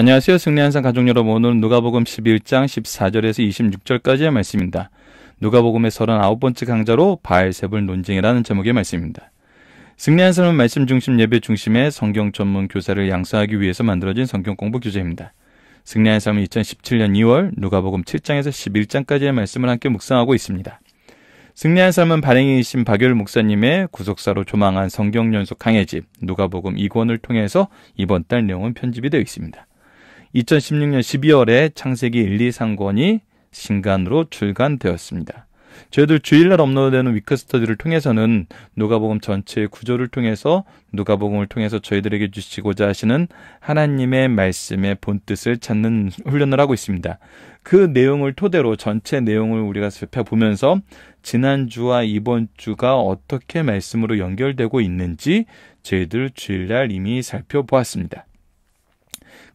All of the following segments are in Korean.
안녕하세요. 승리 한상 가족 여러분. 오늘은 누가복음 11장 14절에서 26절까지의 말씀입니다. 누가복음의 39번째 강좌로 바알세불 논쟁이라는 제목의 말씀입니다. 승리 한상은 말씀 중심 예배 중심의 성경 전문 교사를 양성하기 위해서 만들어진 성경 공부 교재입니다. 승리 한상은 2017년 2월 누가복음 7장에서 11장까지의 말씀을 함께 묵상하고 있습니다. 승리한 삶은 발행인이신 박열 목사님의 구속사로 조망한 성경 연속 강해집 누가복음 2권을 통해서 이번 달 내용은 편집이 되어 있습니다. 2016년 12월에 창세기 1, 2, 3권이 신간으로 출간되었습니다. 저희들 주일날 업로드되는 위크스터디를 통해서는 누가복음 전체의 구조를 통해서 누가복음을 통해서 저희들에게 주시고자 하시는 하나님의 말씀의 본뜻을 찾는 훈련을 하고 있습니다. 그 내용을 토대로 전체 내용을 우리가 살펴보면서 지난주와 이번 주가 어떻게 말씀으로 연결되고 있는지 저희들 주일날 이미 살펴보았습니다.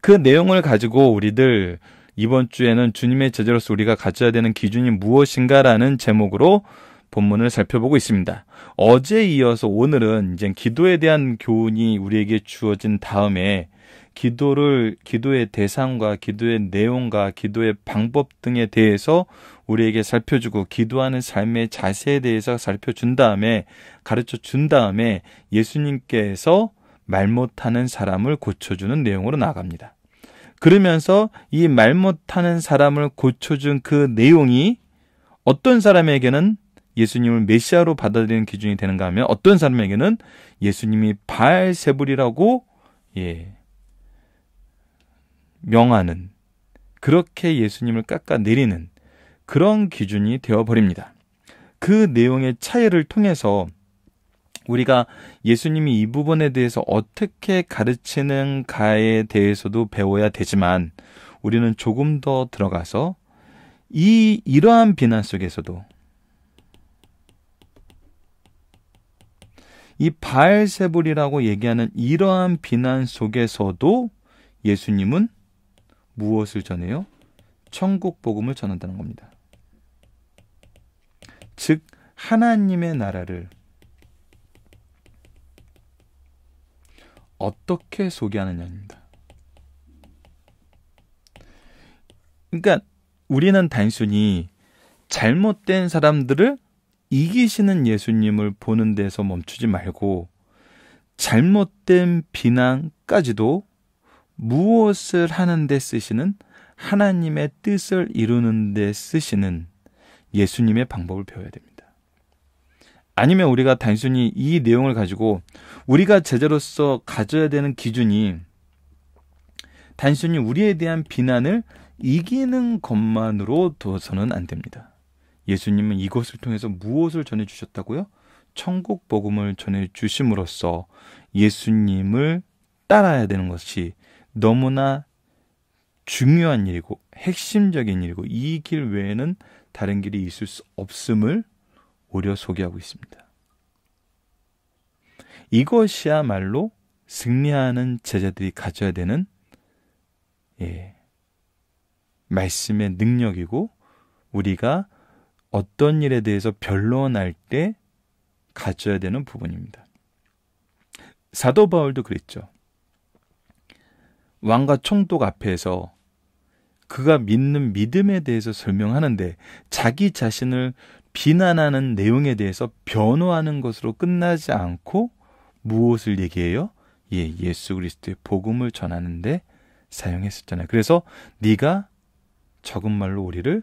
그 내용을 가지고 우리들 이번 주에는 주님의 제자로서 우리가 가져야 되는 기준이 무엇인가라는 제목으로 본문을 살펴보고 있습니다. 어제 이어서 오늘은 이제 기도에 대한 교훈이 우리에게 주어진 다음에 기도를 기도의 대상과 기도의 내용과 기도의 방법 등에 대해서 우리에게 살펴주고 기도하는 삶의 자세에 대해서 살펴준 다음에 가르쳐 준 다음에 예수님께서 말 못하는 사람을 고쳐주는 내용으로 나갑니다 그러면서 이 말 못하는 사람을 고쳐준 그 내용이 어떤 사람에게는 예수님을 메시아로 받아들이는 기준이 되는가 하면 어떤 사람에게는 예수님이 발세불이라고 예 명하는 그렇게 예수님을 깎아내리는 그런 기준이 되어 버립니다. 그 내용의 차이를 통해서 우리가 예수님이 이 부분에 대해서 어떻게 가르치는가에 대해서도 배워야 되지만 우리는 조금 더 들어가서 이 이러한 비난 속에서도 이 바알세불이라고 얘기하는 이러한 비난 속에서도 예수님은 무엇을 전해요? 천국 복음을 전한다는 겁니다. 즉 하나님의 나라를 어떻게 소개하느냐입니다. 그러니까 우리는 단순히 잘못된 사람들을 이기시는 예수님을 보는 데서 멈추지 말고 잘못된 비난까지도 무엇을 하는데 쓰시는 하나님의 뜻을 이루는데 쓰시는 예수님의 방법을 배워야 됩니다. 아니면 우리가 단순히 이 내용을 가지고 우리가 제자로서 가져야 되는 기준이 단순히 우리에 대한 비난을 이기는 것만으로 둬서는 안 됩니다. 예수님은 이것을 통해서 무엇을 전해 주셨다고요? 천국 복음을 전해 주심으로써 예수님을 따라야 되는 것이 너무나 중요한 일이고 핵심적인 일이고 이 길 외에는 다른 길이 있을 수 없음을 오히려 소개하고 있습니다. 이것이야말로 승리하는 제자들이 가져야 되는 예, 말씀의 능력이고 우리가 어떤 일에 대해서 변론할 때 가져야 되는 부분입니다. 사도 바울도 그랬죠. 왕과 총독 앞에서 그가 믿는 믿음에 대해서 설명하는데 자기 자신을 비난하는 내용에 대해서 변호하는 것으로 끝나지 않고 무엇을 얘기해요? 예, 예수 그리스도의 복음을 전하는데 사용했었잖아요. 그래서 네가 적은 말로 우리를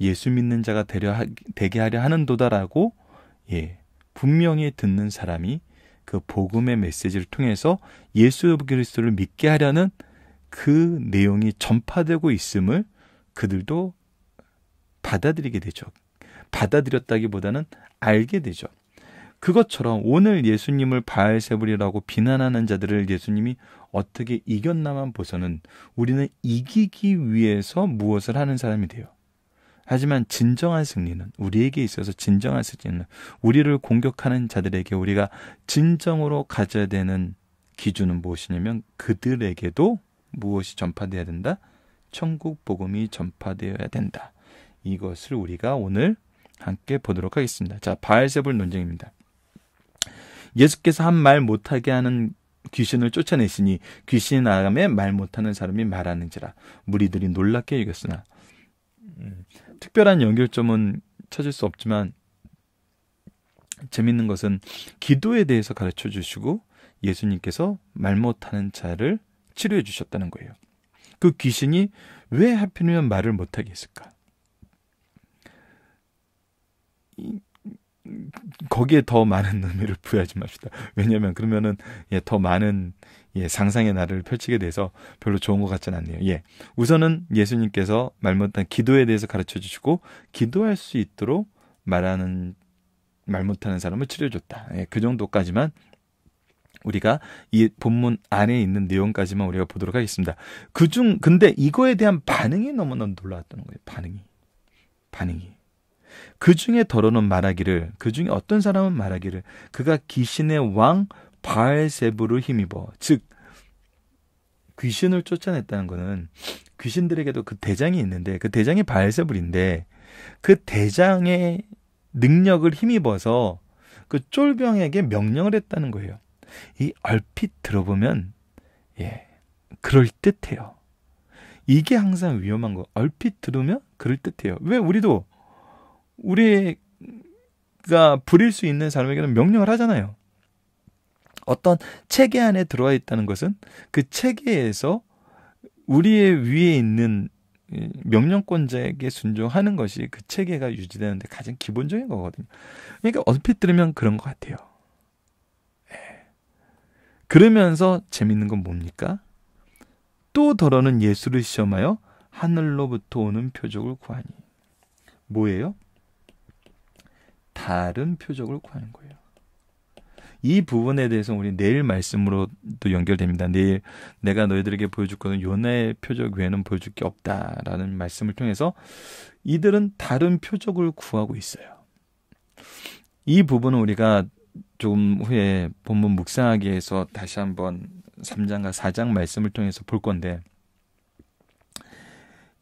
예수 믿는 자가 되려 되게 하려 하는도다라고 예, 분명히 듣는 사람이 그 복음의 메시지를 통해서 예수 그리스도를 믿게 하려는 그 내용이 전파되고 있음을 그들도 받아들이게 되죠. 받아들였다기보다는 알게 되죠. 그것처럼 오늘 예수님을 바알세불이라고 비난하는 자들을 예수님이 어떻게 이겼나만 보서는 우리는 이기기 위해서 무엇을 하는 사람이 돼요. 하지만 진정한 승리는 우리에게 있어서 진정한 승리는 우리를 공격하는 자들에게 우리가 진정으로 가져야 되는 기준은 무엇이냐면 그들에게도 무엇이 전파되어야 된다? 천국 복음이 전파되어야 된다. 이것을 우리가 오늘 함께 보도록 하겠습니다. 자, 바알세불 논쟁입니다. 예수께서 한 말 못하게 하는 귀신을 쫓아내시니 귀신 나감에 말 못하는 사람이 말하는지라 무리들이 놀랍게 여겼으나 음, 특별한 연결점은 찾을 수 없지만 재밌는 것은 기도에 대해서 가르쳐 주시고 예수님께서 말 못하는 자를 치료해 주셨다는 거예요. 그 귀신이 왜 하필이면 말을 못하게 했을까? 거기에 더 많은 의미를 부여하지 맙시다. 왜냐하면 그러면은 예, 더 많은 예, 상상의 나를 펼치게 돼서 별로 좋은 것 같지는 않네요. 예, 우선은 예수님께서 말 못한 기도에 대해서 가르쳐 주시고 기도할 수 있도록 말하는 말 못하는 사람을 치료줬다. 해 예, 그 정도까지만 우리가 이 본문 안에 있는 내용까지만 우리가 보도록 하겠습니다. 그중 근데 이거에 대한 반응이 너무나 놀라웠던 거예요. 반응이 반응이 그 중에 더러는 말하기를 그 중에 어떤 사람은 말하기를 그가 귀신의 왕 바알세부를 힘입어 즉 귀신을 쫓아냈다는 거는 귀신들에게도 그 대장이 있는데 그 대장이 바알세불인데 그 대장의 능력을 힘입어서 그 쫄병에게 명령을 했다는 거예요. 이 얼핏 들어보면 예 그럴 듯해요. 이게 항상 위험한 거. 얼핏 들으면 그럴 듯해요. 왜 우리도 우리가 부릴 수 있는 사람에게는 명령을 하잖아요. 어떤 체계 안에 들어와 있다는 것은 그 체계에서 우리의 위에 있는 명령권자에게 순종하는 것이 그 체계가 유지되는데 가장 기본적인 거거든요. 그러니까 얼핏 들으면 그런 것 같아요. 예. 그러면서 재밌는 건 뭡니까? 또 더러는 예수를 시험하여 하늘로부터 오는 표적을 구하니. 뭐예요? 다른 표적을 구하는 거예요. 이 부분에 대해서 우리 내일 말씀으로도 연결됩니다. 내일 내가 너희들에게 보여줄 것은 요나의 표적 외에는 보여줄 게 없다라는 말씀을 통해서 이들은 다른 표적을 구하고 있어요. 이 부분은 우리가 조 후에 본문 묵상하기에서 다시 한번 3장과 4장 말씀을 통해서 볼 건데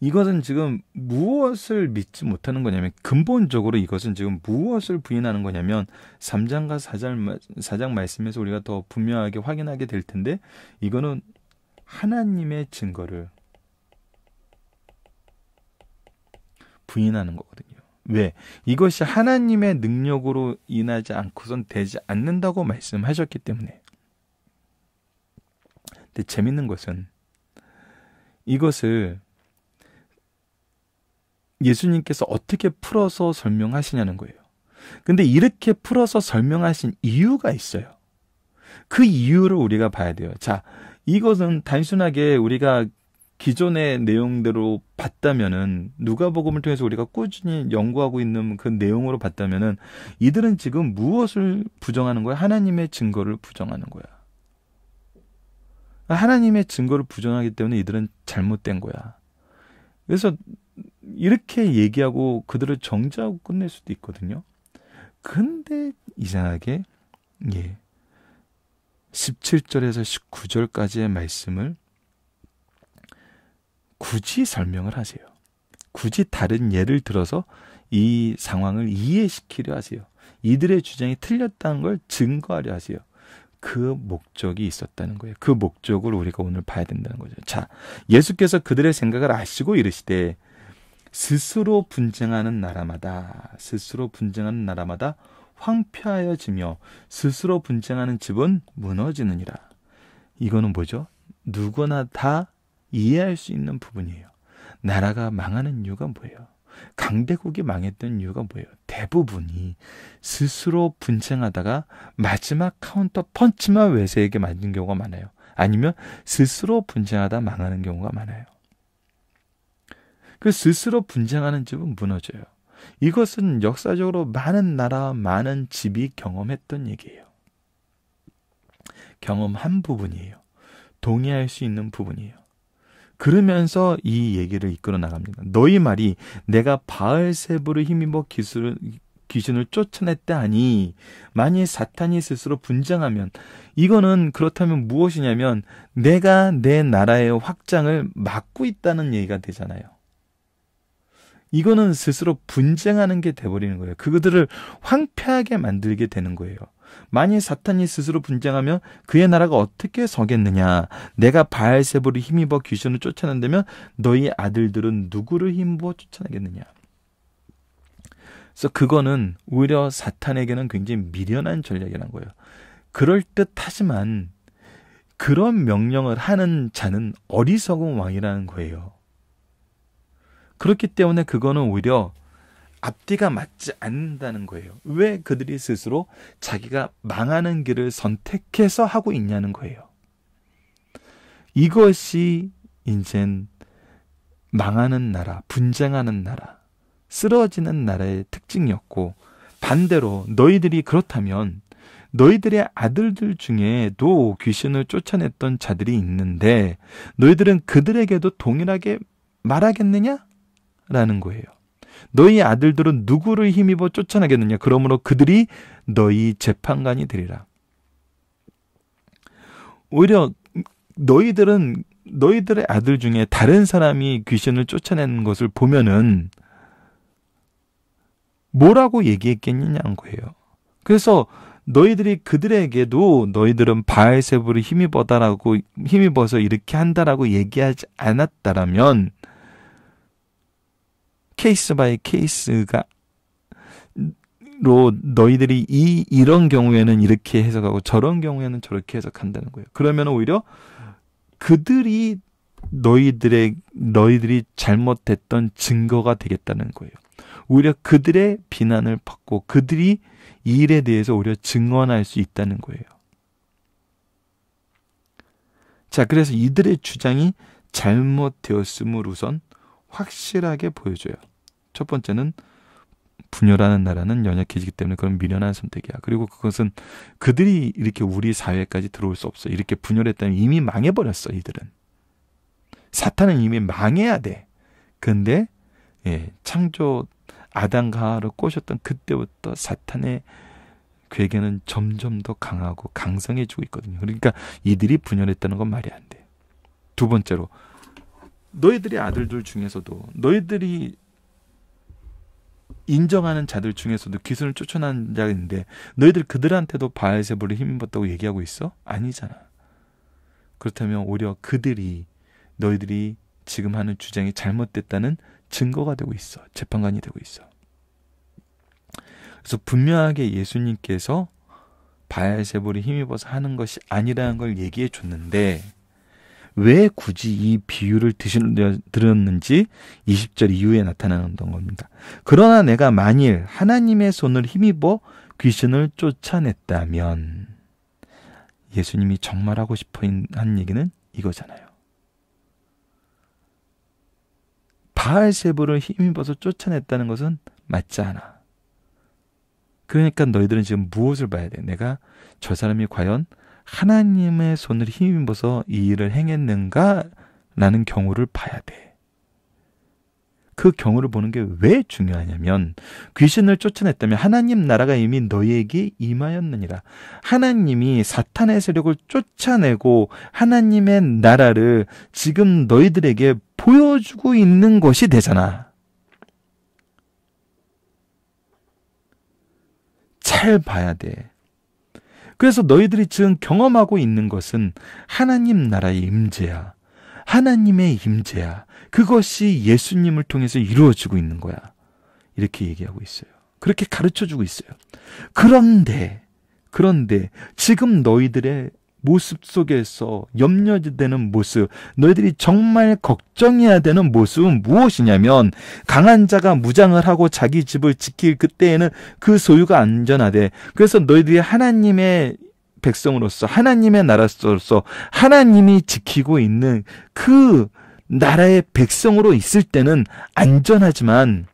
이것은 지금 무엇을 믿지 못하는 거냐면 근본적으로 이것은 지금 무엇을 부인하는 거냐면 3장과 4장, 4장 말씀에서 우리가 더 분명하게 확인하게 될 텐데 이거는 하나님의 증거를 부인하는 거거든요. 왜? 이것이 하나님의 능력으로 인하지 않고선 되지 않는다고 말씀하셨기 때문에. 근데 재밌는 것은 이것을 예수님께서 어떻게 풀어서 설명하시냐는 거예요. 근데 이렇게 풀어서 설명하신 이유가 있어요. 그 이유를 우리가 봐야 돼요. 자, 이것은 단순하게 우리가 기존의 내용대로 봤다면은 누가복음을 통해서 우리가 꾸준히 연구하고 있는 그 내용으로 봤다면은 이들은 지금 무엇을 부정하는 거야? 하나님의 증거를 부정하는 거야. 하나님의 증거를 부정하기 때문에 이들은 잘못된 거야. 그래서 이렇게 얘기하고 그들을 정지하고 끝낼 수도 있거든요. 근데 이상하게 예. 17절에서 19절까지의 말씀을 굳이 설명을 하세요. 굳이 다른 예를 들어서 이 상황을 이해시키려 하세요. 이들의 주장이 틀렸다는 걸 증거하려 하세요. 그 목적이 있었다는 거예요. 그 목적을 우리가 오늘 봐야 된다는 거죠. 자, 예수께서 그들의 생각을 아시고 이르시되 스스로 분쟁하는 나라마다 스스로 분쟁하는 나라마다 황폐하여지며 스스로 분쟁하는 집은 무너지느니라. 이거는 뭐죠? 누구나 다 이해할 수 있는 부분이에요. 나라가 망하는 이유가 뭐예요? 강대국이 망했던 이유가 뭐예요? 대부분이 스스로 분쟁하다가 마지막 카운터 펀치만 외세에게 맞는 경우가 많아요. 아니면 스스로 분쟁하다 망하는 경우가 많아요. 그 스스로 분쟁하는 집은 무너져요. 이것은 역사적으로 많은 나라, 많은 집이 경험했던 얘기예요. 경험한 부분이에요. 동의할 수 있는 부분이에요. 그러면서 이 얘기를 이끌어 나갑니다. 너희 말이 내가 바알세부를 힘입어 기술, 기준을 쫓아냈다 하니 만일 사탄이 스스로 분장하면 이거는 그렇다면 무엇이냐면 내가 내 나라의 확장을 막고 있다는 얘기가 되잖아요. 이거는 스스로 분쟁하는 게 돼버리는 거예요. 그들을 거 황폐하게 만들게 되는 거예요. 만일 사탄이 스스로 분쟁하면 그의 나라가 어떻게 서겠느냐? 내가 바알세보를 힘입어 귀신을 쫓아낸다면 너희 아들들은 누구를 힘입어 쫓아내겠느냐? 그래서 그거는 오히려 사탄에게는 굉장히 미련한 전략이란 거예요. 그럴 듯하지만 그런 명령을 하는 자는 어리석은 왕이라는 거예요. 그렇기 때문에 그거는 오히려 앞뒤가 맞지 않는다는 거예요. 왜 그들이 스스로 자기가 망하는 길을 선택해서 하고 있냐는 거예요. 이것이 이젠 망하는 나라, 분쟁하는 나라, 쓰러지는 나라의 특징이었고, 반대로 너희들이 그렇다면 너희들의 아들들 중에도 귀신을 쫓아냈던 자들이 있는데 너희들은 그들에게도 동일하게 말하겠느냐? 라는 거예요. 너희 아들들은 누구를 힘입어 쫓아나겠느냐? 그러므로 그들이 너희 재판관이 되리라. 오히려 너희들은 너희들의 아들 중에 다른 사람이 귀신을 쫓아내는 것을 보면은 뭐라고 얘기했겠느냐는 거예요. 그래서 너희들이 그들에게도 너희들은 바알세부를 힘입어다라고 힘입어서 이렇게 한다라고 얘기하지 않았다라면 케이스 바이 케이스가 로 너희들이 이 이런 경우에는 이렇게 해석하고 저런 경우에는 저렇게 해석한다는 거예요. 그러면 오히려 그들이 너희들의 너희들이 잘못됐던 증거가 되겠다는 거예요. 오히려 그들의 비난을 받고 그들이 이 일에 대해서 오히려 증언할 수 있다는 거예요. 자, 그래서 이들의 주장이 잘못되었음을 우선 확실하게 보여줘요. 첫 번째는 분열하는 나라는 연약해지기 때문에 그런 미련한 선택이야. 그리고 그것은 그들이 이렇게 우리 사회까지 들어올 수 없어. 이렇게 분열했다면 이미 망해버렸어, 이들은. 사탄은 이미 망해야 돼. 근데, 예, 창조 아담가를 꼬셨던 그때부터 사탄의 괴계는 점점 더 강하고 강성해지고 있거든요. 그러니까 이들이 분열했다는 건 말이 안 돼. 두 번째로, 너희들의 아들들 중에서도 너희들이 인정하는 자들 중에서도 기순을 쫓아난 자인데 너희들 그들한테도 바알세불을 힘입었다고 얘기하고 있어? 아니잖아. 그렇다면 오히려 그들이 너희들이 지금 하는 주장이 잘못됐다는 증거가 되고 있어. 재판관이 되고 있어. 그래서 분명하게 예수님께서 바알세불이 힘입어서 하는 것이 아니라는 걸 얘기해 줬는데 왜 굳이 이 비유를 드렸는지 20절 이후에 나타나는 겁니다. 그러나 내가 만일 하나님의 손을 힘입어 귀신을 쫓아냈다면 예수님이 정말 하고 싶어 한 얘기는 이거잖아요. 바알세부를 힘입어서 쫓아냈다는 것은 맞지 않아. 그러니까 너희들은 지금 무엇을 봐야 돼? 내가 저 사람이 과연 하나님의 손을 힘입어서 이 일을 행했는가라는 경우를 봐야 돼. 그 경우를 보는 게 왜 중요하냐면 귀신을 쫓아냈다면 하나님 나라가 이미 너희에게 임하였느니라. 하나님이 사탄의 세력을 쫓아내고 하나님의 나라를 지금 너희들에게 보여주고 있는 것이 되잖아. 잘 봐야 돼. 그래서 너희들이 지금 경험하고 있는 것은 하나님 나라의 임재야. 하나님의 임재야. 그것이 예수님을 통해서 이루어지고 있는 거야. 이렇게 얘기하고 있어요. 그렇게 가르쳐 주고 있어요. 그런데, 그런데 지금 너희들의 모습 속에서 염려되는 모습, 너희들이 정말 걱정해야 되는 모습은 무엇이냐면 강한 자가 무장을 하고 자기 집을 지킬 그때에는 그 소유가 안전하대. 그래서 너희들이 하나님의 백성으로서 하나님의 나라로서 하나님이 지키고 있는 그 나라의 백성으로 있을 때는 안전하지만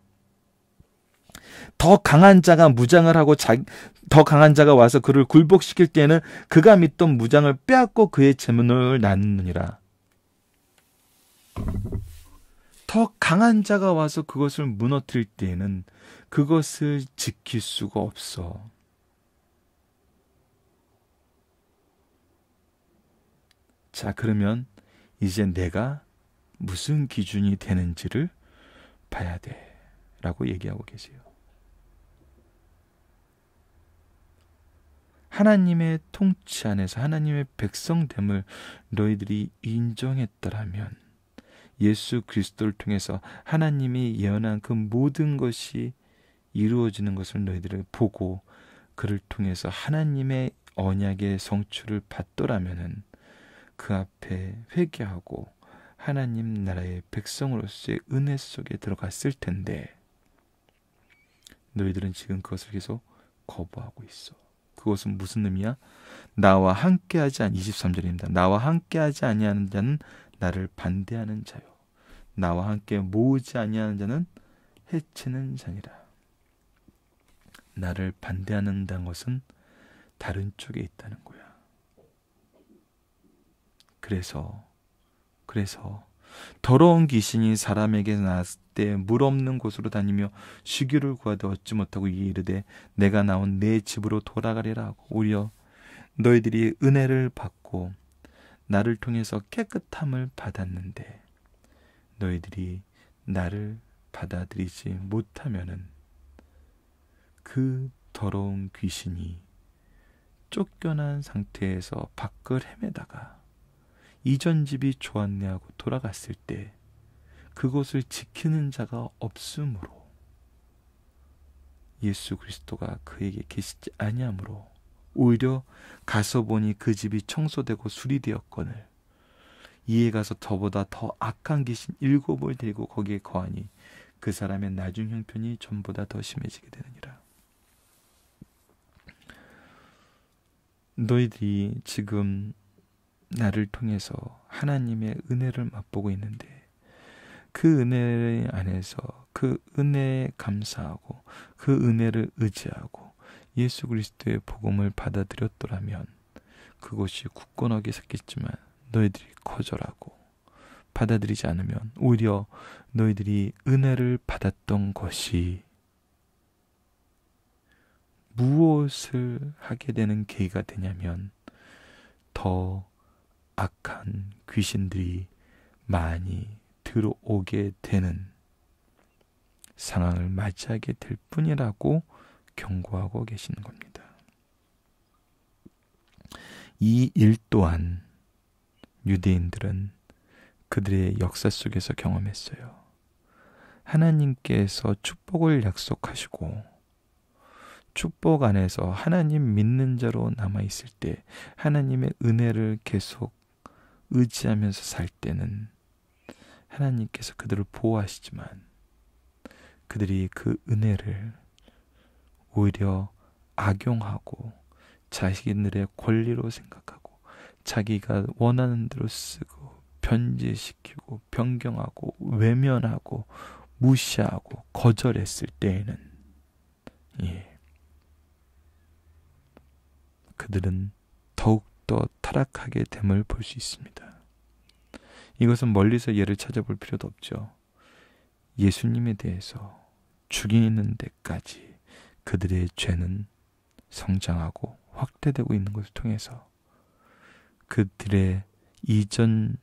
더 강한 자가 무장을 하고 자, 더 강한 자가 와서 그를 굴복시킬 때에는 그가 믿던 무장을 빼앗고 그의 재문을 낳느니라더 강한 자가 와서 그것을 무너뜨릴 때에는 그것을 지킬 수가 없어. 자, 그러면 이제 내가 무슨 기준이 되는지를 봐야 돼. 라고 얘기하고 계세요. 하나님의 통치 안에서 하나님의 백성됨을 너희들이 인정했더라면 예수 그리스도를 통해서 하나님이 예언한 그 모든 것이 이루어지는 것을 너희들이 보고 그를 통해서 하나님의 언약의 성취를 받더라면은 그 앞에 회개하고 하나님 나라의 백성으로서의 은혜 속에 들어갔을 텐데 너희들은 지금 그것을 계속 거부하고 있어. 그것은 무슨 의미야? 나와 함께하지 않 23절입니다. 나와 함께하지 아니하는 자는 나를 반대하는 자요. 나와 함께 모으지 아니하는 자는 해치는 자니라. 나를 반대하는다는 것은 다른 쪽에 있다는 거야. 그래서 그래서 더러운 귀신이 사람에게 나왔을 때 물 없는 곳으로 다니며 쉬기를 구하되 얻지 못하고 이르되 내가 나온 내 집으로 돌아가리라 하고 오히려 너희들이 은혜를 받고 나를 통해서 깨끗함을 받았는데 너희들이 나를 받아들이지 못하면은 그 더러운 귀신이 쫓겨난 상태에서 밖을 헤매다가 이전 집이 좋았네 하고 돌아갔을 때 그곳을 지키는 자가 없으므로 예수 그리스도가 그에게 계시지 아니하므로 오히려 가서 보니 그 집이 청소되고 수리되었거늘 이에 가서 저보다 더 악한 귀신 일곱을 리고 거기에 거하니 그 사람의 나중 형편이 전보다 더 심해지게 되느니라. 너희들이 지금 나를 통해서 하나님의 은혜를 맛보고 있는데 그 은혜 안에서 그 은혜에 감사하고 그 은혜를 의지하고 예수 그리스도의 복음을 받아들였더라면 그것이 굳건하게 섰겠지만 너희들이 거절하고 받아들이지 않으면 오히려 너희들이 은혜를 받았던 것이 무엇을 하게 되는 계기가 되냐면 더 악한 귀신들이 많이 들어오게 되는 상황을 맞이하게 될 뿐이라고 경고하고 계시는 겁니다. 이 일 또한 유대인들은 그들의 역사 속에서 경험했어요. 하나님께서 축복을 약속하시고 축복 안에서 하나님 믿는 자로 남아 있을 때 하나님의 은혜를 계속 의지하면서 살 때는 하나님께서 그들을 보호하시지만 그들이 그 은혜를 오히려 악용하고 자식들의 인 권리로 생각하고 자기가 원하는 대로 쓰고 변제시키고 변경하고 외면하고 무시하고 거절했을 때에는 예. 그들은 더 타락하게 됨을 볼 수 있습니다. 이것은 멀리서 예를 찾아볼 필요도 없죠. 예수님에 대해서 죽이는 데까지 그들의 죄는 성장하고 확대되고 있는 것을 통해서 그들의 이전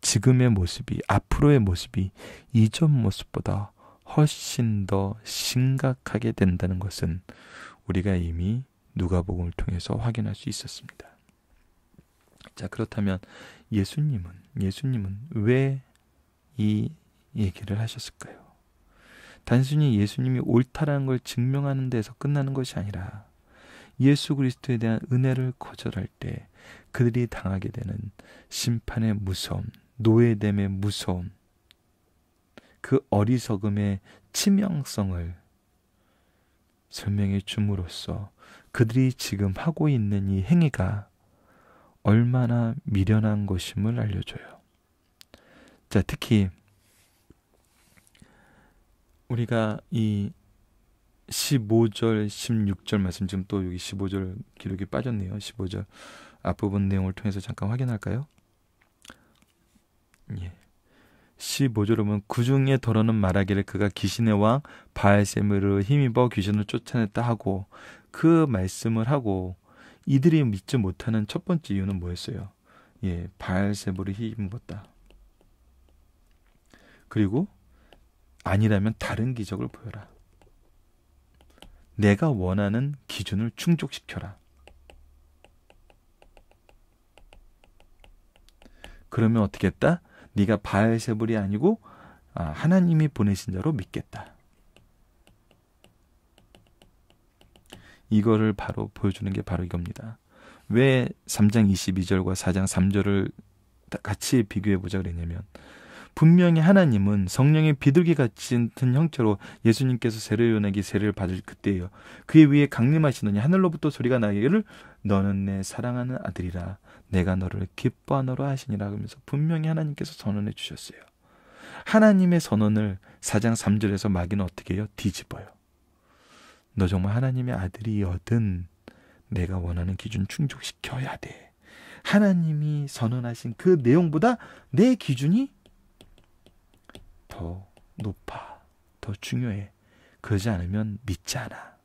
지금의 모습이 앞으로의 모습이 이전 모습보다 훨씬 더 심각하게 된다는 것은 우리가 이미 누가복음을 통해서 확인할 수 있었습니다. 자, 그렇다면 예수님은, 예수님은 왜 이 얘기를 하셨을까요? 단순히 예수님이 옳다라는 걸 증명하는 데서 끝나는 것이 아니라 예수 그리스도에 대한 은혜를 거절할 때 그들이 당하게 되는 심판의 무서움, 노예됨의 무서움, 그 어리석음의 치명성을 설명해 줌으로써 그들이 지금 하고 있는 이 행위가 얼마나 미련한 것임을 알려줘요. 자, 특히 우리가 이 15절, 16절 말씀 지금 또 여기 15절 기록이 빠졌네요. 15절 앞부분 내용을 통해서 잠깐 확인할까요? 예. 15절 보면 그 중에 더러는 말하기를 그가 귀신의 왕바알세으로 힘입어 귀신을 쫓아냈다 하고 그 말씀을 하고 이들이 믿지 못하는 첫 번째 이유는 뭐였어요? 예, 바세불이 힘입었다. 그리고 아니라면 다른 기적을 보여라. 내가 원하는 기준을 충족시켜라. 그러면 어떻게 했다? 네가 바알세불이 아니고 아, 하나님이 보내신 자로 믿겠다. 이거를 바로 보여주는 게 바로 이겁니다. 왜 3장 22절과 4장 3절을 같이 비교해 보자 그랬냐면 분명히 하나님은 성령의 비둘기 같은 형태로 예수님께서 세례 요나에게 세례를 받을 그때예요. 그의 위에 강림하시더니 하늘로부터 소리가 나기를 너는 내 사랑하는 아들이라 내가 너를 기뻐하노라 하시니라 하면서 분명히 하나님께서 선언해 주셨어요. 하나님의 선언을 4장 3절에서 마귀는 어떻게 해요? 뒤집어요. 너 정말 하나님의 아들이여든 내가 원하는 기준 충족시켜야 돼. 하나님이 선언하신 그 내용보다 내 기준이 더 높아, 더 중요해. 그러지 않으면 믿지 않아.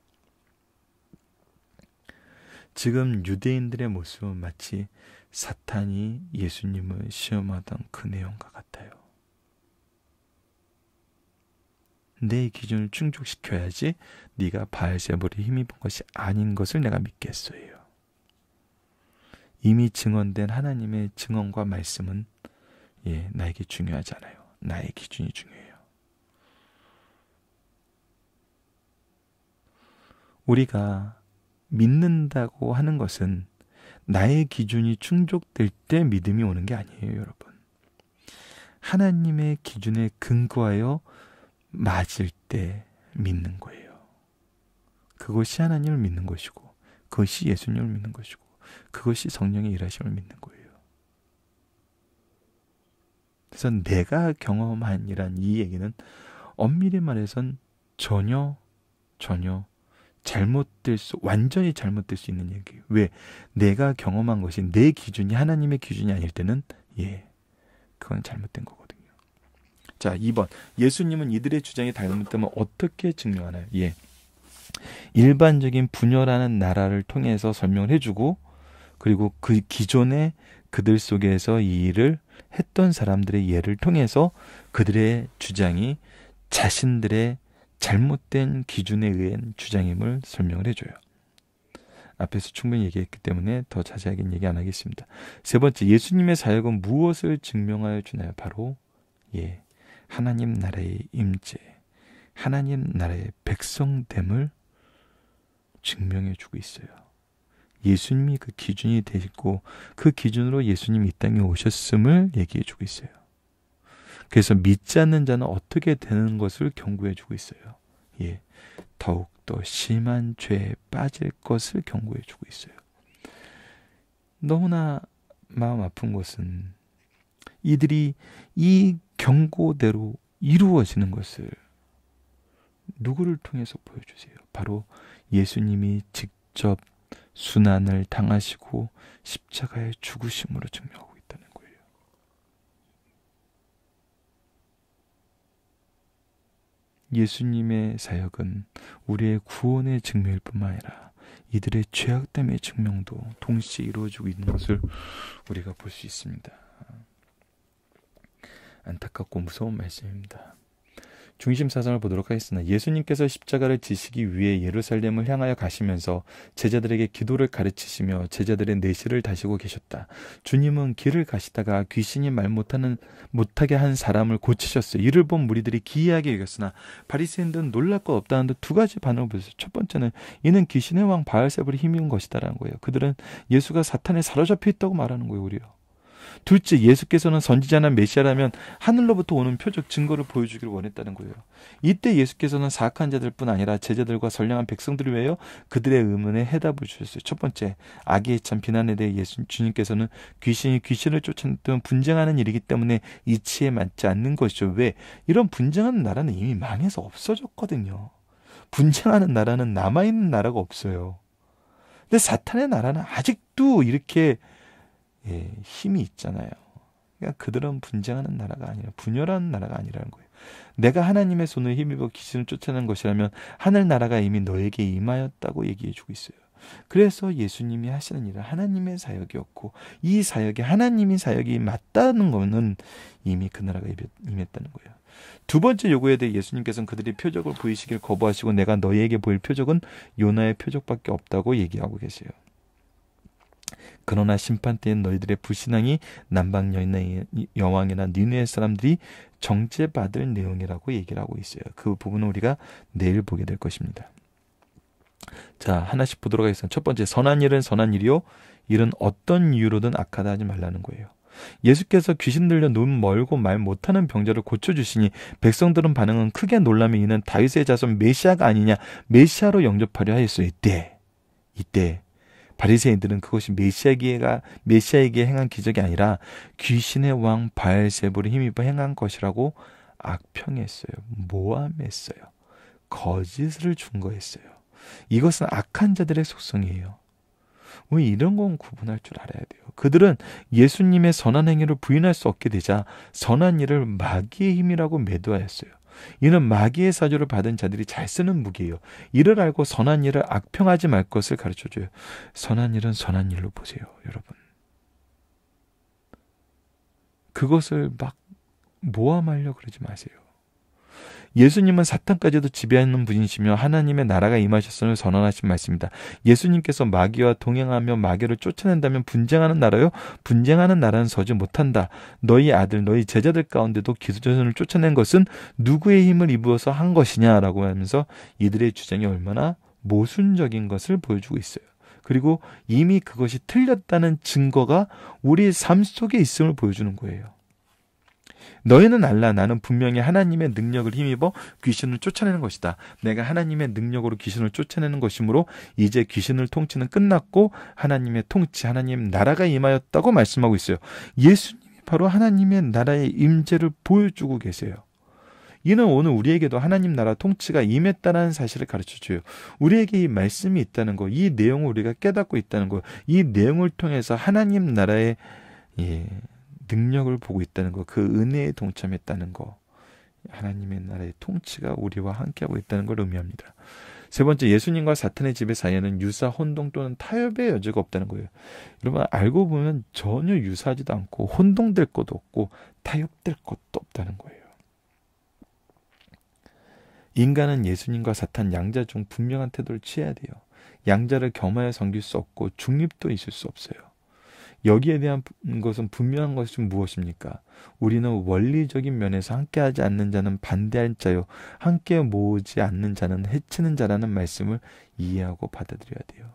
지금 유대인들의 모습은 마치 사탄이 예수님을 시험하던 그 내용과 같아요. 내 기준을 충족시켜야지 네가 바알세불이 힘입은 것이 아닌 것을 내가 믿겠어요. 이미 증언된 하나님의 증언과 말씀은 예, 나에게 중요하잖아요. 나의 기준이 중요해요. 우리가 믿는다고 하는 것은 나의 기준이 충족될 때 믿음이 오는 게 아니에요, 여러분. 하나님의 기준에 근거하여 맞을 때 믿는 거예요. 그것이 하나님을 믿는 것이고, 그것이 예수님을 믿는 것이고, 그것이 성령의 일하심을 믿는 거예요. 그래서 내가 경험한 이란 이 얘기는 엄밀히 말해선 전혀, 전혀 잘못될 수, 완전히 잘못될 수 있는 얘기예요. 왜? 내가 경험한 것이 내 기준이 하나님의 기준이 아닐 때는, 예, 그건 잘못된 거고. 자, 2번. 예수님은 이들의 주장이 닮았다면 어떻게 증명하나요? 예. 일반적인 분열하는 나라를 통해서 설명을 해주고 그리고 그 기존의 그들 속에서 이 일을 했던 사람들의 예를 통해서 그들의 주장이 자신들의 잘못된 기준에 의한 주장임을 설명을 해줘요. 앞에서 충분히 얘기했기 때문에 더 자세하게 얘기 안 하겠습니다. 세 번째, 예수님의 사역은 무엇을 증명하여 주나요? 바로 예, 하나님 나라의 임재, 하나님 나라의 백성됨을 증명해 주고 있어요. 예수님이 그 기준이 되시고 그 기준으로 예수님이 이 땅에 오셨음을 얘기해 주고 있어요. 그래서 믿지 않는 자는 어떻게 되는 것을 경고해 주고 있어요. 예. 더욱 더 심한 죄에 빠질 것을 경고해 주고 있어요. 너무나 마음 아픈 것은 이들이 이 경고대로 이루어지는 것을 누구를 통해서 보여주세요. 바로 예수님이 직접 순환을 당하시고 십자가의 죽으심으로 증명하고 있다는 거예요. 예수님의 사역은 우리의 구원의 증명일 뿐만 아니라 이들의 죄악 때문 증명도 동시에 이루어지고 있는 것을 우리가 볼 수 있습니다. 안타깝고 무서운 말씀입니다. 중심 사상을 보도록 하겠습니다. 예수님께서 십자가를 지시기 위해 예루살렘을 향하여 가시면서 제자들에게 기도를 가르치시며 제자들의 내실을 다시고 계셨다. 주님은 길을 가시다가 귀신이 말 못하는 못하게 한 사람을 고치셨어요. 이를 본 무리들이 기이하게 여겼으나 바리새인들은 놀랄 것 없다는 데두 가지 반응을 보였어요. 첫 번째는 이는 귀신의 왕 바알세불이 힘입은 것이다라는 거예요. 그들은 예수가 사탄에 사로잡혀 있다고 말하는 거예요, 우리요. 둘째 예수께서는 선지자나 메시아라면 하늘로부터 오는 표적 증거를 보여주기를 원했다는 거예요. 이때 예수께서는 사악한 자들뿐 아니라 제자들과 선량한 백성들을 위하여 그들의 의문에 해답을 주셨어요. 첫 번째 악의참 비난에 대해 예수 주님께서는 귀신이 귀신을 쫓아내던 분쟁하는 일이기 때문에 이치에 맞지 않는 것이죠. 왜 이런 분쟁하는 나라는 이미 망해서 없어졌거든요. 분쟁하는 나라는 남아있는 나라가 없어요. 근데 사탄의 나라는 아직도 이렇게 예, 힘이 있잖아요. 그러니까 그들은 분쟁하는 나라가 아니라 분열하는 나라가 아니라는 거예요. 내가 하나님의 손을 힘입어 귀신을 쫓아낸 것이라면 하늘 나라가 이미 너에게 임하였다고 얘기해 주고 있어요. 그래서 예수님이 하시는 일은 하나님의 사역이었고 이 사역이 하나님의 사역이 맞다는 것은 이미 그 나라가 임했다는 거예요. 두 번째 요구에 대해 예수님께서는 그들이 표적을 보이시길 거부하시고 내가 너희에게 보일 표적은 요나의 표적밖에 없다고 얘기하고 계세요. 그러나 심판 때엔 너희들의 불신앙이 남방 여왕이나 니네의 사람들이 정죄받을 내용이라고 얘기를 하고 있어요. 그 부분은 우리가 내일 보게 될 것입니다. 자, 하나씩 보도록 하겠습니다. 첫 번째, 선한 일은 선한 일이요. 일은 어떤 이유로든 악하다 하지 말라는 거예요. 예수께서 귀신 들려 눈 멀고 말 못하는 병자를 고쳐주시니 백성들은 반응은 크게 놀라며 이는 다윗의 자손 메시아가 아니냐 메시아로 영접하려 하였어요. 이때 이때 바리새인들은 그것이 메시아에게 메시아에게 행한 기적이 아니라 귀신의 왕바알세불이 힘입어 행한 것이라고 악평했어요. 모함했어요. 거짓을 준거했어요 이것은 악한 자들의 속성이에요. 왜 이런 건 구분할 줄 알아야 돼요. 그들은 예수님의 선한 행위를 부인할 수 없게 되자 선한 일을 마귀의 힘이라고 매도하였어요. 이는 마귀의 사주를 받은 자들이 잘 쓰는 무기예요. 이를 알고 선한 일을 악평하지 말 것을 가르쳐 줘요. 선한 일은 선한 일로 보세요, 여러분. 그것을 막 모함하려 그러지 마세요. 예수님은 사탄까지도 지배하는 분이시며 하나님의 나라가 임하셨음을 선언하신 말씀입니다. 예수님께서 마귀와 동행하며 마귀를 쫓아낸다면 분쟁하는 나라요 분쟁하는 나라는 서지 못한다. 너희 아들 너희 제자들 가운데도 기수전을 쫓아낸 것은 누구의 힘을 입어서 한 것이냐라고 하면서 이들의 주장이 얼마나 모순적인 것을 보여주고 있어요. 그리고 이미 그것이 틀렸다는 증거가 우리 삶 속에 있음을 보여주는 거예요. 너희는 알라 나는 분명히 하나님의 능력을 힘입어 귀신을 쫓아내는 것이다. 내가 하나님의 능력으로 귀신을 쫓아내는 것이므로 이제 귀신을 통치는 끝났고 하나님의 통치 하나님 나라가 임하였다고 말씀하고 있어요. 예수님이 바로 하나님의 나라의 임재를 보여주고 계세요. 이는 오늘 우리에게도 하나님 나라 통치가 임했다는 사실을 가르쳐 줘요. 우리에게 이 말씀이 있다는 거, 이 내용을 우리가 깨닫고 있다는 거, 이 내용을 통해서 하나님 나라의 예, 능력을 보고 있다는 것, 그 은혜에 동참했다는 것, 하나님의 나라의 통치가 우리와 함께하고 있다는 걸 의미합니다. 세 번째, 예수님과 사탄의 집의 사이에는 유사 혼동 또는 타협의 여지가 없다는 거예요. 여러분, 알고 보면 전혀 유사하지도 않고 혼동될 것도 없고 타협될 것도 없다는 거예요. 인간은 예수님과 사탄 양자 중 분명한 태도를 취해야 돼요. 양자를 겸하여 섬길 수 없고 중립도 있을 수 없어요. 여기에 대한 것은 분명한 것은 무엇입니까? 우리는 원리적인 면에서 함께하지 않는 자는 반대할 자요. 함께 모으지 않는 자는 해치는 자라는 말씀을 이해하고 받아들여야 돼요.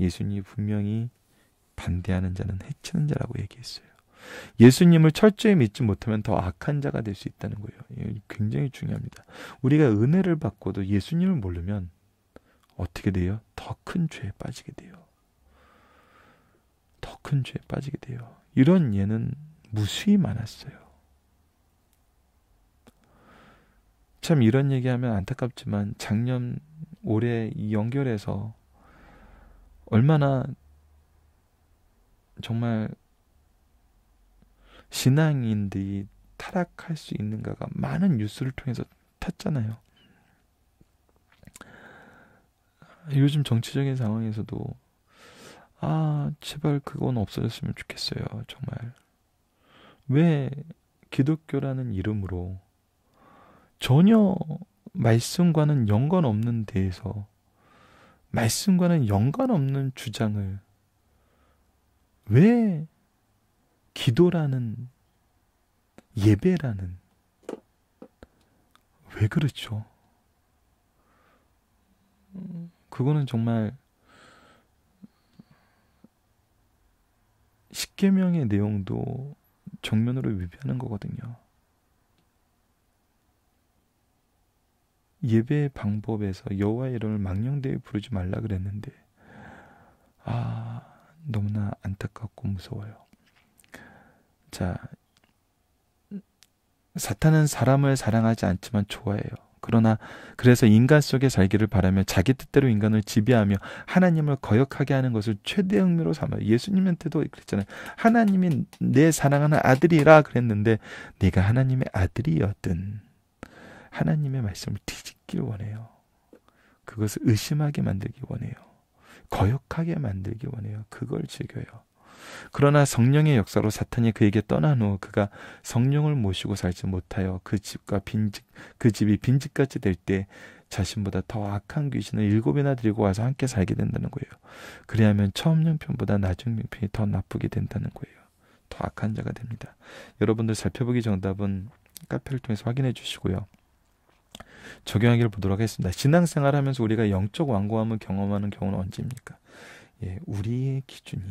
예수님이 분명히 반대하는 자는 해치는 자라고 얘기했어요. 예수님을 철저히 믿지 못하면 더 악한 자가 될 수 있다는 거예요. 굉장히 중요합니다. 우리가 은혜를 받고도 예수님을 모르면 어떻게 돼요? 더 큰 죄에 빠지게 돼요. 더큰 죄에 빠지게 돼요. 이런 예는 무수히 많았어요. 참 이런 얘기하면 안타깝지만 작년 올해 이 연결해서 얼마나 정말 신앙인들이 타락할 수 있는가가 많은 뉴스를 통해서 탔잖아요. 요즘 정치적인 상황에서도 아, 제발 그건 없어졌으면 좋겠어요. 정말. 왜 기독교라는 이름으로 전혀 말씀과는 연관없는 데에서 말씀과는 연관없는 주장을 왜 기도라는 예배라는 왜 그렇죠? 그거는 정말 십계명의 내용도 정면으로 위배하는 거거든요. 예배 방법에서 여호와의 이름을 망령되이 부르지 말라 그랬는데 아 너무나 안타깝고 무서워요. 자 사탄은 사람을 사랑하지 않지만 좋아해요. 그러나 그래서 인간 속에 살기를 바라며 자기 뜻대로 인간을 지배하며 하나님을 거역하게 하는 것을 최대 의미로 삼아요. 예수님한테도 그랬잖아요. 하나님이 내 사랑하는 아들이라 그랬는데 내가 하나님의 아들이었든 하나님의 말씀을 뒤집기를 원해요. 그것을 의심하게 만들기 원해요. 거역하게 만들기 원해요. 그걸 즐겨요. 그러나 성령의 역사로 사탄이 그에게 떠난 후 그가 성령을 모시고 살지 못하여 그 집과 빈집 그 집이 빈집까지될 때 자신보다 더 악한 귀신을 일곱이나 데리고 와서 함께 살게 된다는 거예요. 그래야면 처음 형편보다 나중 형편이 더 나쁘게 된다는 거예요. 더 악한 자가 됩니다. 여러분들 살펴보기 정답은 카페를 통해서 확인해 주시고요. 적용하기를 보도록 하겠습니다. 신앙생활 하면서 우리가 영적 완고함을 경험하는 경우는 언제입니까? 예, 우리의 기준이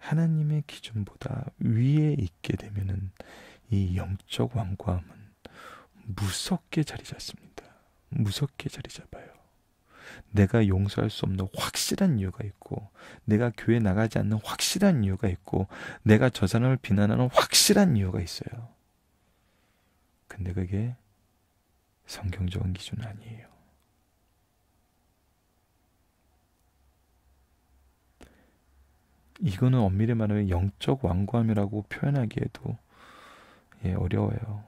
하나님의 기준보다 위에 있게 되면은 이 영적 완고함은 무섭게 자리 잡습니다. 무섭게 자리 잡아요. 내가 용서할 수 없는 확실한 이유가 있고, 내가 교회 나가지 않는 확실한 이유가 있고, 내가 저 사람을 비난하는 확실한 이유가 있어요. 근데 그게 성경적인 기준 아니에요. 이거는 엄밀히 말하면 영적 완고함이라고 표현하기에도 예, 어려워요.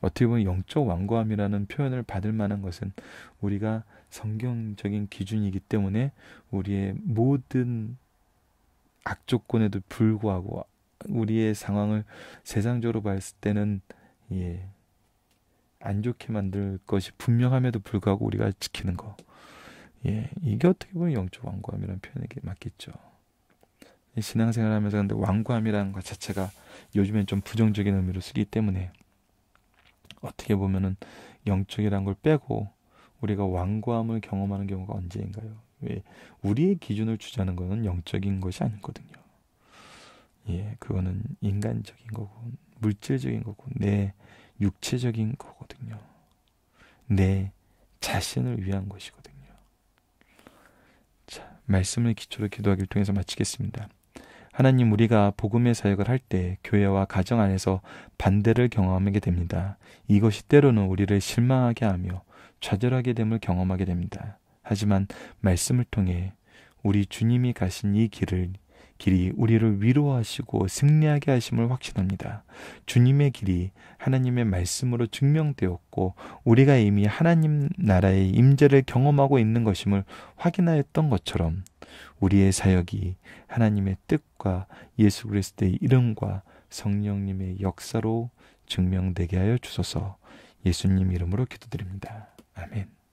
어떻게 보면 영적 완고함이라는 표현을 받을 만한 것은 우리가 성경적인 기준이기 때문에 우리의 모든 악조건에도 불구하고 우리의 상황을 세상적으로 봤을 때는 예, 안 좋게 만들 것이 분명함에도 불구하고 우리가 지키는 거. 예, 이게 어떻게 보면 영적 완고함이라는 표현에 맞겠죠. 신앙생활 하면서 근데 완고함이라는 것 자체가 요즘엔 좀 부정적인 의미로 쓰기 때문에 어떻게 보면은 영적이라는 걸 빼고 우리가 완고함을 경험하는 경우가 언제인가요? 왜 우리의 기준을 주자는 것은 영적인 것이 아니거든요. 예, 그거는 인간적인 거고 물질적인 거고 내 육체적인 거거든요. 내 자신을 위한 것이거든요. 자, 말씀을 기초로 기도하기를 통해서 마치겠습니다. 하나님 우리가 복음의 사역을 할 때 교회와 가정 안에서 반대를 경험하게 됩니다. 이것이 때로는 우리를 실망하게 하며 좌절하게 됨을 경험하게 됩니다. 하지만 말씀을 통해 우리 주님이 가신 이 길을 길이 우리를 위로하시고 승리하게 하심을 확신합니다. 주님의 길이 하나님의 말씀으로 증명되었고 우리가 이미 하나님 나라의 임재를 경험하고 있는 것임을 확인하였던 것처럼 우리의 사역이 하나님의 뜻과 예수 그리스도의 이름과 성령님의 역사로 증명되게 하여 주소서 예수님 이름으로 기도드립니다. 아멘.